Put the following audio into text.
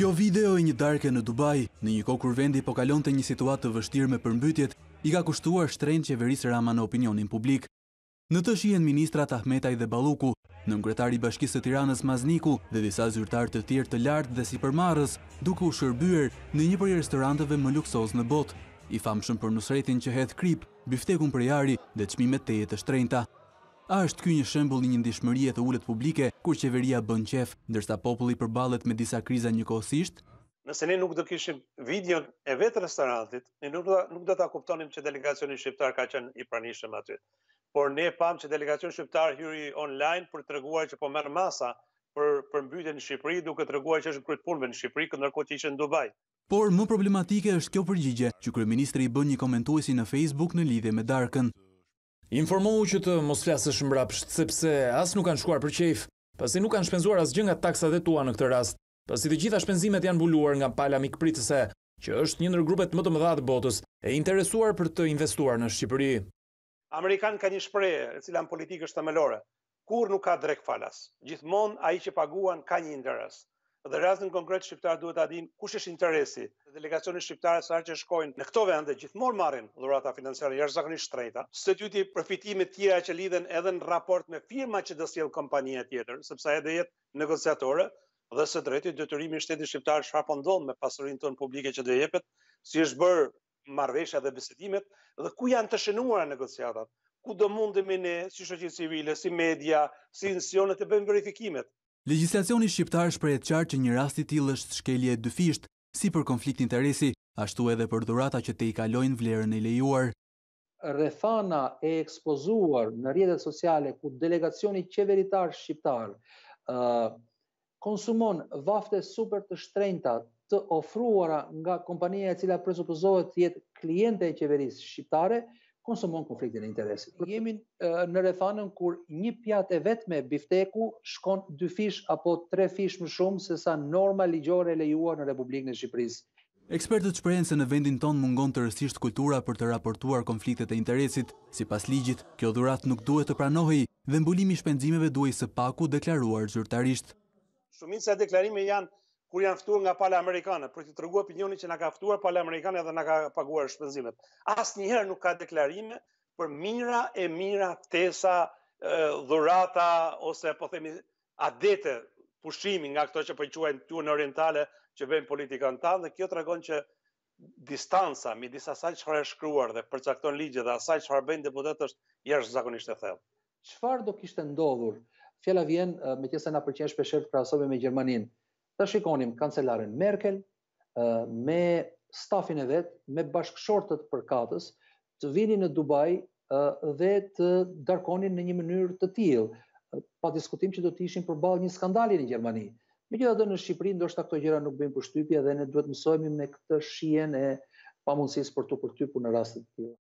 Kjo video e një darke në Dubai, në një kokur vendi po kalon të një situatë të vështirë me përmbytjet, i ka kushtuar shtrenë qeverisë rama në opinionin publik. Në të shien ministrat Ahmetaj dhe Baluku, në mgretari bashkisë të tiranës Mazniku dhe disa zyrtar të tjerë të lartë dhe si përmarës, duke u shërbyer në një përjë restoranteve më luksoz në botë, i famshën për nusretin që hedhë krip, biftekun për jari dhe qmime teje të shtrenta. A është kjo një shembol një ndishmërie të ullet publike, kur qeveria bën qef, ndërsa populli përbalet me disa kriza një kosisht? Nëse ne nuk do kishim vidion e vetë restorantit, ne nuk do, ta kuptonim që delegacioni shqiptar ka qenë i pranishëm aty. Por ne pam që delegacioni shqiptar hyri online për të reguar që po merë masa për, për në Shqipëri, duke të reguar që është kryt punve në Shqipëri, këndërko që ishe në Dubai. Por më problematike është kjo përgjigje që kërë i bën një komentuesi në Facebook në lidhe me Darkën. Informohu që të mos flasësh mbrapsht, sepse asë nuk kanë shkuar për qejf, pasi nuk kanë shpenzuar asë gjënga taksat e tua në këtë rast, pasi të gjitha shpenzimet janë buluar nga pala mikpritëse, që është një nërë grupet më të mëdha të botës e interesuar për të investuar në Shqipëri. Amerikan ka një shpreje, e cila në politikë është të melore, kur nuk ka drek falas, gjithmonë a i që paguan ka një interes dhe rastin konkret shqiptar duhet ta dinë kush është interesi. delegacioni shqiptar sa që shkojnë në këto vende gjithmonë marrin dhurata financiare jashtëzakonisht shtrejta. së i përfitimit të tjera që lidhen edhe në raport me firma që do sjell kompania tjetër, sepse ai do jetë negociatore dhe së drejti detyrimi i shtetit shqiptar çfarë po ndodh me pasurinë tonë publike që do jepet, si është bër marrëveshja dhe bisedimet dhe ku janë të shënuara negociatat ku do mundemi ne si shoqëri civile, si media, si institucionet të bëjmë verifikimet. Legjislacioni shqiptar shprehet qartë që një rast i tillë është shkelje e dyfisht, si për konfliktin të interesi, ashtu edhe për dhurata që te i kalojnë vlerën e lejuar. Rrethana e ekspozuar në rrjetet sociale ku delegacioni qeveritar shqiptar uh, konsumon vafte super të shtrenjta të ofruara nga kompania e cila presupozohet të jetë kliente e qeverisë shqiptare, konsumon konfliktin e interesit. Jemi në rethanën kur një pjatë e vetme bifteku shkon dy fish apo tre fish më shumë se sa norma ligjore lejuar në Republikën e Shqipërisë. Ekspertët shprehen se në vendin tonë mungon të rësisht kultura për të raportuar konfliktet e interesit. Si pas ligjit, kjo dhurat nuk duhet të pranohi dhe mbulimi shpenzimeve duhet së paku deklaruar zyrtarisht. Shumit se deklarime janë kur janë ftuar nga pala amerikane për të treguar opinionin që na ka ftuar pala amerikane dhe na ka paguar shpenzimet. Asnjëherë nuk ka deklarime për mira e mira ftesa, dhurata ose po themi adete pushimi nga ato që po quajnë tyun orientale që vënë politikan tanë, dhe kjo tregon që distanca midis asaj çfarë është shkruar dhe përcakton ligjet dhe asaj çfarë bëjnë deputetët është jashtëzakonisht e thellë. Çfarë do kishte ndodhur? Fjala vjen meqenëse na pëlqen të krahasojmë me Gjermaninë. Të shikonim kancelarin Merkel me stafin e vetë, me bashkëshortët për katës, të vini në Dubai dhe të darkonin në një mënyrë të tilë, pa diskutim që do të ishin përbal një skandali në Gjermani. Me gjitha dhe në Shqipëri, ndoshta këto gjera nuk bëjmë për shtypja dhe ne duhet mësojmë me këtë shien e pa për të përtypu në rastet të tjilë.